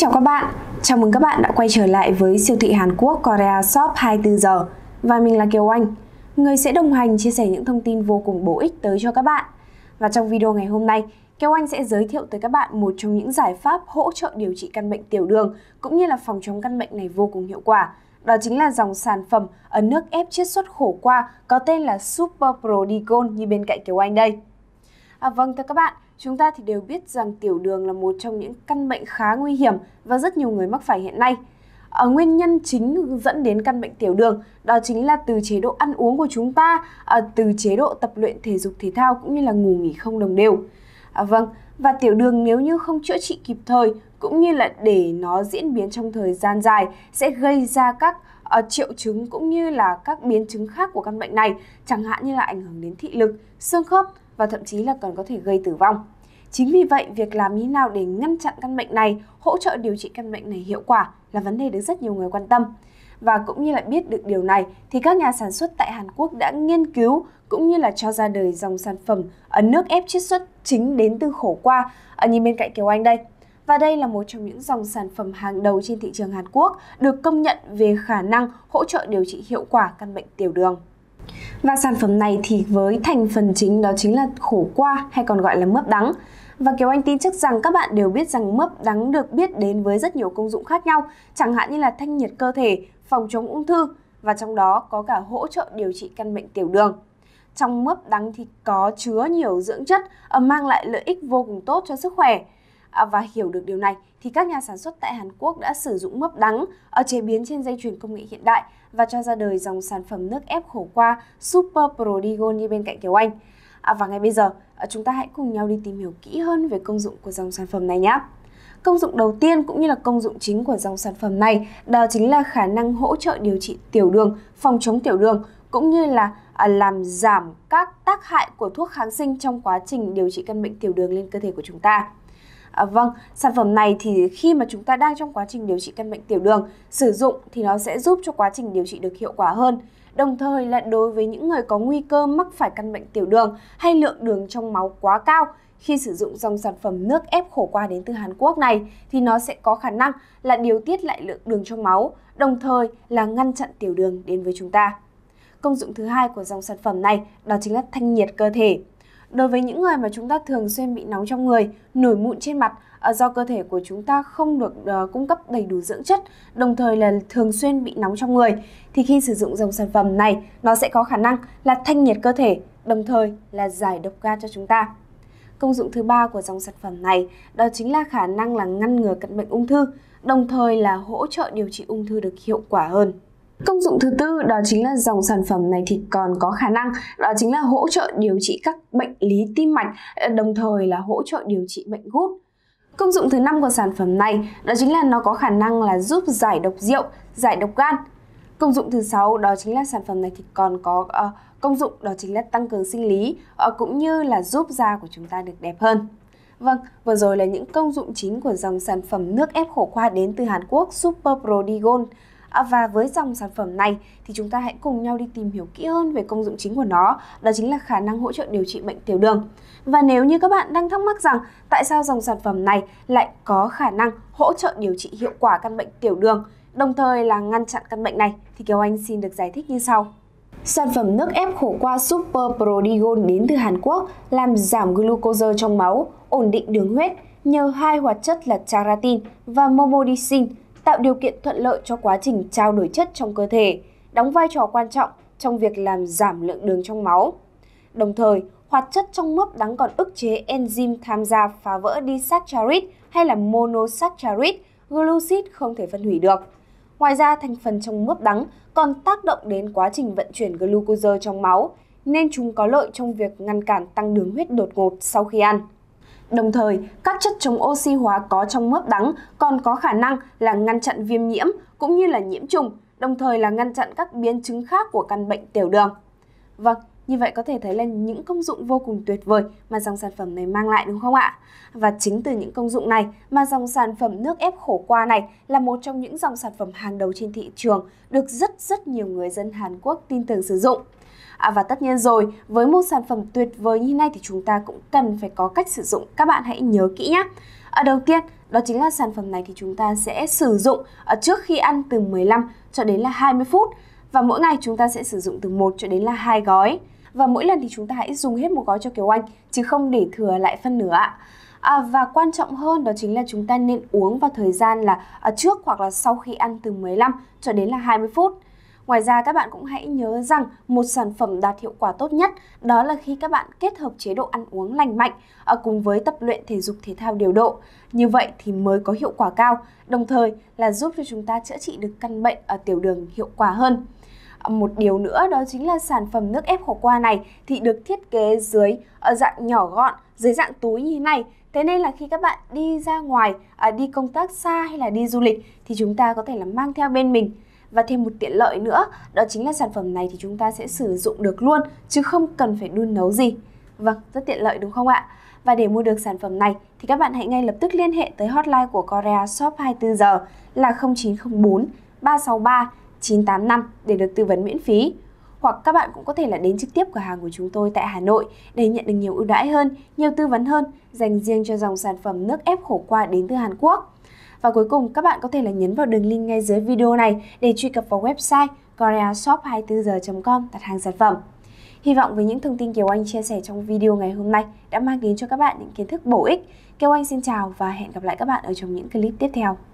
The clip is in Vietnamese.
chào các bạn, chào mừng các bạn đã quay trở lại với siêu thị Hàn Quốc Korea Shop 24 giờ và mình là Kiều Anh, người sẽ đồng hành chia sẻ những thông tin vô cùng bổ ích tới cho các bạn. Và trong video ngày hôm nay, Kiều Anh sẽ giới thiệu tới các bạn một trong những giải pháp hỗ trợ điều trị căn bệnh tiểu đường cũng như là phòng chống căn bệnh này vô cùng hiệu quả. Đó chính là dòng sản phẩm ở nước ép chiết xuất khổ qua có tên là Super Pro như bên cạnh Kiều Anh đây. À, vâng thưa các bạn, Chúng ta thì đều biết rằng tiểu đường là một trong những căn bệnh khá nguy hiểm và rất nhiều người mắc phải hiện nay. Ở nguyên nhân chính dẫn đến căn bệnh tiểu đường đó chính là từ chế độ ăn uống của chúng ta, à, từ chế độ tập luyện thể dục thể thao cũng như là ngủ nghỉ không đồng đều. À, vâng, và tiểu đường nếu như không chữa trị kịp thời cũng như là để nó diễn biến trong thời gian dài sẽ gây ra các uh, triệu chứng cũng như là các biến chứng khác của căn bệnh này, chẳng hạn như là ảnh hưởng đến thị lực, xương khớp, và thậm chí là còn có thể gây tử vong. Chính vì vậy, việc làm như nào để ngăn chặn căn bệnh này, hỗ trợ điều trị căn bệnh này hiệu quả là vấn đề được rất nhiều người quan tâm. Và cũng như là biết được điều này thì các nhà sản xuất tại Hàn Quốc đã nghiên cứu cũng như là cho ra đời dòng sản phẩm nước ép chiết xuất chính đến từ khổ qua ở nhìn bên cạnh Kiều Anh đây. Và đây là một trong những dòng sản phẩm hàng đầu trên thị trường Hàn Quốc được công nhận về khả năng hỗ trợ điều trị hiệu quả căn bệnh tiểu đường. Và sản phẩm này thì với thành phần chính đó chính là khổ qua hay còn gọi là mướp đắng. Và Kiều Anh tin chắc rằng các bạn đều biết rằng mướp đắng được biết đến với rất nhiều công dụng khác nhau, chẳng hạn như là thanh nhiệt cơ thể, phòng chống ung thư và trong đó có cả hỗ trợ điều trị căn bệnh tiểu đường. Trong mướp đắng thì có chứa nhiều dưỡng chất mang lại lợi ích vô cùng tốt cho sức khỏe. À, và hiểu được điều này thì các nhà sản xuất tại Hàn Quốc đã sử dụng mướp đắng ở à, chế biến trên dây chuyền công nghệ hiện đại và cho ra đời dòng sản phẩm nước ép khổ qua Super Prodigo như bên cạnh Kiều Anh. À, và ngay bây giờ, chúng ta hãy cùng nhau đi tìm hiểu kỹ hơn về công dụng của dòng sản phẩm này nhé. Công dụng đầu tiên cũng như là công dụng chính của dòng sản phẩm này đó chính là khả năng hỗ trợ điều trị tiểu đường, phòng chống tiểu đường cũng như là làm giảm các tác hại của thuốc kháng sinh trong quá trình điều trị căn bệnh tiểu đường lên cơ thể của chúng ta. À, vâng, sản phẩm này thì khi mà chúng ta đang trong quá trình điều trị căn bệnh tiểu đường, sử dụng thì nó sẽ giúp cho quá trình điều trị được hiệu quả hơn. Đồng thời là đối với những người có nguy cơ mắc phải căn bệnh tiểu đường hay lượng đường trong máu quá cao, khi sử dụng dòng sản phẩm nước ép khổ qua đến từ Hàn Quốc này thì nó sẽ có khả năng là điều tiết lại lượng đường trong máu, đồng thời là ngăn chặn tiểu đường đến với chúng ta. Công dụng thứ hai của dòng sản phẩm này đó chính là thanh nhiệt cơ thể. Đối với những người mà chúng ta thường xuyên bị nóng trong người, nổi mụn trên mặt à, do cơ thể của chúng ta không được ờ, cung cấp đầy đủ dưỡng chất, đồng thời là thường xuyên bị nóng trong người thì khi sử dụng dòng sản phẩm này, nó sẽ có khả năng là thanh nhiệt cơ thể, đồng thời là giải độc ga cho chúng ta. Công dụng thứ ba của dòng sản phẩm này đó chính là khả năng là ngăn ngừa căn bệnh ung thư, đồng thời là hỗ trợ điều trị ung thư được hiệu quả hơn. Công dụng thứ tư đó chính là dòng sản phẩm này thì còn có khả năng đó chính là hỗ trợ điều trị các bệnh lý tim mạch, ờ, đồng thời là hỗ trợ điều trị bệnh gút. Công dụng thứ năm của sản phẩm này đó chính là nó có khả năng là giúp giải độc rượu, giải độc gan. Công dụng thứ sáu đó chính là sản phẩm này thì còn có uh, công dụng đó chính là tăng cường sinh lý uh, cũng như là giúp da của chúng ta được đẹp hơn. Vâng, vừa rồi là những công dụng chính của dòng sản phẩm nước ép khổ qua đến từ Hàn Quốc Super Pro À, và với dòng sản phẩm này thì chúng ta hãy cùng nhau đi tìm hiểu kỹ hơn về công dụng chính của nó, đó chính là khả năng hỗ trợ điều trị bệnh tiểu đường. Và nếu như các bạn đang thắc mắc rằng tại sao dòng sản phẩm này lại có khả năng hỗ trợ điều trị hiệu quả căn bệnh tiểu đường, đồng thời là ngăn chặn căn bệnh này thì Kiều Anh xin được giải thích như sau. Sản phẩm nước ép khổ qua Super Prodigon đến từ Hàn Quốc làm giảm glucose trong máu, ổn định đường huyết nhờ hai hoạt chất là charatin và momodicin tạo điều kiện thuận lợi cho quá trình trao đổi chất trong cơ thể, đóng vai trò quan trọng trong việc làm giảm lượng đường trong máu. Đồng thời, hoạt chất trong mướp đắng còn ức chế enzyme tham gia phá vỡ đi saccharide hay là monosaccharide, glucid không thể phân hủy được. Ngoài ra, thành phần trong mướp đắng còn tác động đến quá trình vận chuyển glucose trong máu, nên chúng có lợi trong việc ngăn cản tăng đường huyết đột ngột sau khi ăn. Đồng thời, các chất chống oxy hóa có trong mướp đắng còn có khả năng là ngăn chặn viêm nhiễm cũng như là nhiễm trùng, đồng thời là ngăn chặn các biến chứng khác của căn bệnh tiểu đường. Vâng, như vậy có thể thấy là những công dụng vô cùng tuyệt vời mà dòng sản phẩm này mang lại đúng không ạ? Và chính từ những công dụng này mà dòng sản phẩm nước ép khổ qua này là một trong những dòng sản phẩm hàng đầu trên thị trường được rất rất nhiều người dân Hàn Quốc tin tưởng sử dụng. À, và tất nhiên rồi, với một sản phẩm tuyệt vời như này thì chúng ta cũng cần phải có cách sử dụng. Các bạn hãy nhớ kỹ nhé. À, đầu tiên, đó chính là sản phẩm này thì chúng ta sẽ sử dụng à, trước khi ăn từ 15 cho đến là 20 phút. Và mỗi ngày chúng ta sẽ sử dụng từ 1 cho đến là 2 gói. Và mỗi lần thì chúng ta hãy dùng hết một gói cho Kiều Anh, chứ không để thừa lại phân nửa ạ. À, và quan trọng hơn đó chính là chúng ta nên uống vào thời gian là à, trước hoặc là sau khi ăn từ 15 cho đến là 20 phút. Ngoài ra các bạn cũng hãy nhớ rằng một sản phẩm đạt hiệu quả tốt nhất đó là khi các bạn kết hợp chế độ ăn uống lành mạnh ở à, cùng với tập luyện thể dục thể thao điều độ. Như vậy thì mới có hiệu quả cao, đồng thời là giúp cho chúng ta chữa trị được căn bệnh ở à, tiểu đường hiệu quả hơn. À, một điều nữa đó chính là sản phẩm nước ép khổ qua này thì được thiết kế dưới ở dạng nhỏ gọn, dưới dạng túi như thế này. Thế nên là khi các bạn đi ra ngoài, đi công tác xa hay là đi du lịch thì chúng ta có thể là mang theo bên mình và thêm một tiện lợi nữa đó chính là sản phẩm này thì chúng ta sẽ sử dụng được luôn chứ không cần phải đun nấu gì vâng rất tiện lợi đúng không ạ và để mua được sản phẩm này thì các bạn hãy ngay lập tức liên hệ tới hotline của Korea Shop 24 giờ là 0904 363 985 để được tư vấn miễn phí hoặc các bạn cũng có thể là đến trực tiếp cửa hàng của chúng tôi tại Hà Nội để nhận được nhiều ưu đãi hơn, nhiều tư vấn hơn dành riêng cho dòng sản phẩm nước ép khổ qua đến từ Hàn Quốc. Và cuối cùng các bạn có thể là nhấn vào đường link ngay dưới video này để truy cập vào website koreashop24h.com đặt hàng sản phẩm. Hy vọng với những thông tin Kiều Anh chia sẻ trong video ngày hôm nay đã mang đến cho các bạn những kiến thức bổ ích. Kiều Anh xin chào và hẹn gặp lại các bạn ở trong những clip tiếp theo.